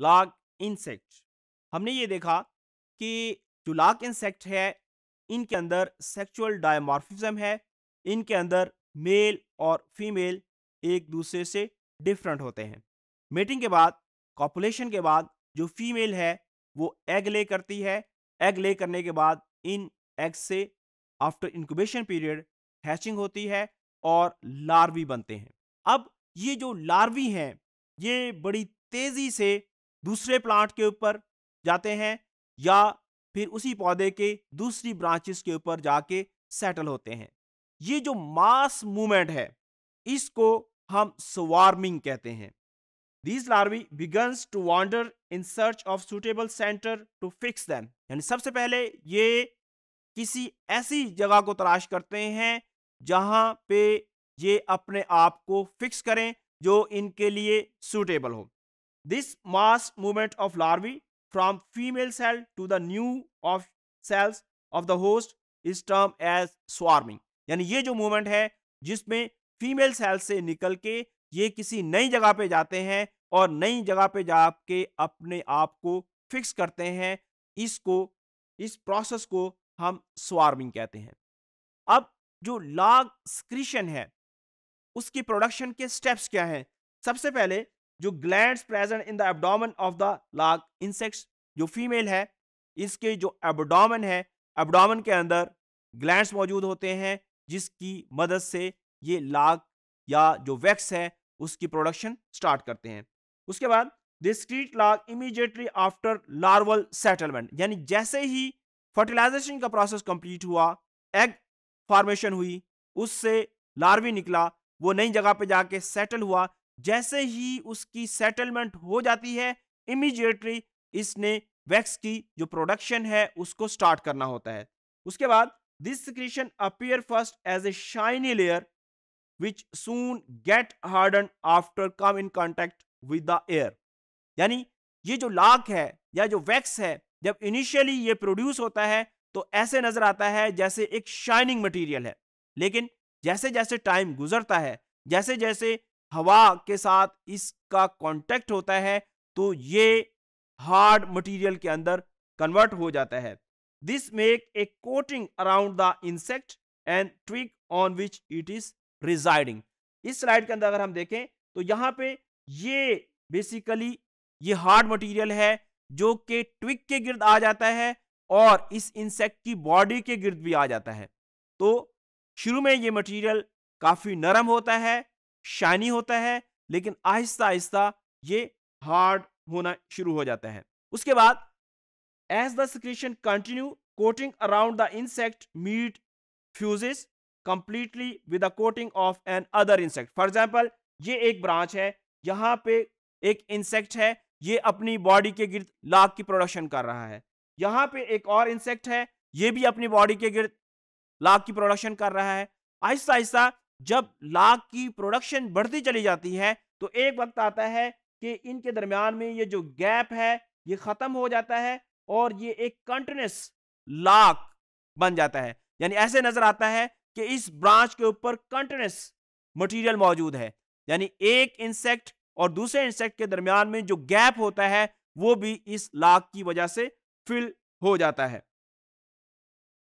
लाग इंसेक्ट हमने ये देखा कि जो लाग इंसेक्ट है इनके अंदर सेक्सुअल डायमॉर्फिज्म है इनके अंदर मेल और फीमेल एक दूसरे से डिफरेंट होते हैं मेटिंग के बाद कॉपुलेशन के बाद जो फीमेल है वो एग ले करती है एग ले करने के बाद इन एग से आफ्टर इंक्यूबेशन पीरियड हैचिंग होती है और लार्वी बनते हैं अब ये जो लार्वी हैं ये बड़ी तेज़ी से दूसरे प्लांट के ऊपर जाते हैं या फिर उसी पौधे के दूसरी ब्रांचेस के ऊपर जाके सेटल होते हैं ये जो मास मूवमेंट है इसको हम स्वार्मिंग कहते हैं these larvae begins to wander in search of suitable centre to fix them यानी सबसे पहले ये किसी ऐसी जगह को तलाश करते हैं जहां पे ये अपने आप को फिक्स करें जो इनके लिए सूटेबल हो This mass movement of larvae from female cell to the new of cells of the host is termed as swarming. यानी ये जो मूवमेंट है जिसमें फीमेल सेल से निकल के ये किसी नई जगह पे जाते हैं और नई जगह पे जाके अपने आप को फिक्स करते हैं इसको इस प्रोसेस को हम स्वार्मिंग कहते हैं अब जो लाग स्क्रीशन है उसकी प्रोडक्शन के स्टेप्स क्या हैं सबसे पहले जो gland present in the abdomen of the lac insects जो फीमेल है इसके जो एबडोमन है एबडोमन के अंदर ग्लैंड मौजूद होते हैं जिसकी मदद से ये लार्क या जो वैक्स है उसकी प्रोडक्शन स्टार्ट करते हैं उसके बाद दे लाग लार्क आफ्टर लार्वल सेटलमेंट यानी जैसे ही फर्टिलाइजेशन का प्रोसेस कंप्लीट हुआ एग फॉर्मेशन हुई उससे लार्वी निकला वो नई जगह पे जाके सेटल हुआ जैसे ही उसकी सेटलमेंट हो जाती है इमीजिएटली इसने वैक्स की जो प्रोडक्शन है उसको स्टार्ट करना होता है उसके बाद this creation appear first as a shiny layer which soon get harden after come in contact with the air यानी ये जो लाख है या जो वैक्स है जब इनिशियली ये प्रोड्यूस होता है तो ऐसे नजर आता है जैसे एक शाइनिंग मटेरियल है लेकिन जैसे जैसे टाइम गुजरता है जैसे जैसे हवा के साथ इसका कांटेक्ट होता है तो ये हार्ड मटेरियल के अंदर कन्वर्ट हो जाता है this make a coating around the insect and twig on which it is residing इस स्लाइड के अंदर अगर हम देखें तो यहाँ पे ये बेसिकली ये हार्ड मटेरियल है जो कि ट्विक के गिर्द आ जाता है और इस इंसेक्ट की बॉडी के गिर्द भी आ जाता है तो शुरू में ये मटेरियल काफ़ी नरम होता है शाइनी होता है लेकिन आहिस्ता आहिस्ता ये हार्ड होना शुरू हो जाता है उसके बाद as the secretion continue coating around the insect meet fuses completely with the coating of another insect for example ये एक ब्रांच है यहाँ पे एक इंसेक्ट है ये अपनी बॉडी के गिर्द लाख की प्रोडक्शन कर रहा है यहाँ पे एक और इंसेक्ट है ये भी अपनी बॉडी के गिर्द लाख की प्रोडक्शन कर रहा है आहिस्ता आहिस्ता जब लाख की प्रोडक्शन बढ़ती चली जाती है तो एक वक्त आता है कि इनके दरमियान में ये जो गैप है ये ख़त्म हो जाता है और ये एक कंटिन्यूस लाख बन जाता है यानी ऐसे नज़र आता है कि इस ब्रांच के ऊपर कंटिन्यूस मटेरियल मौजूद है यानी एक इंसेक्ट और दूसरे इंसेक्ट के दरमियान में जो गैप होता है वो भी इस लाख की वजह से फिल हो जाता है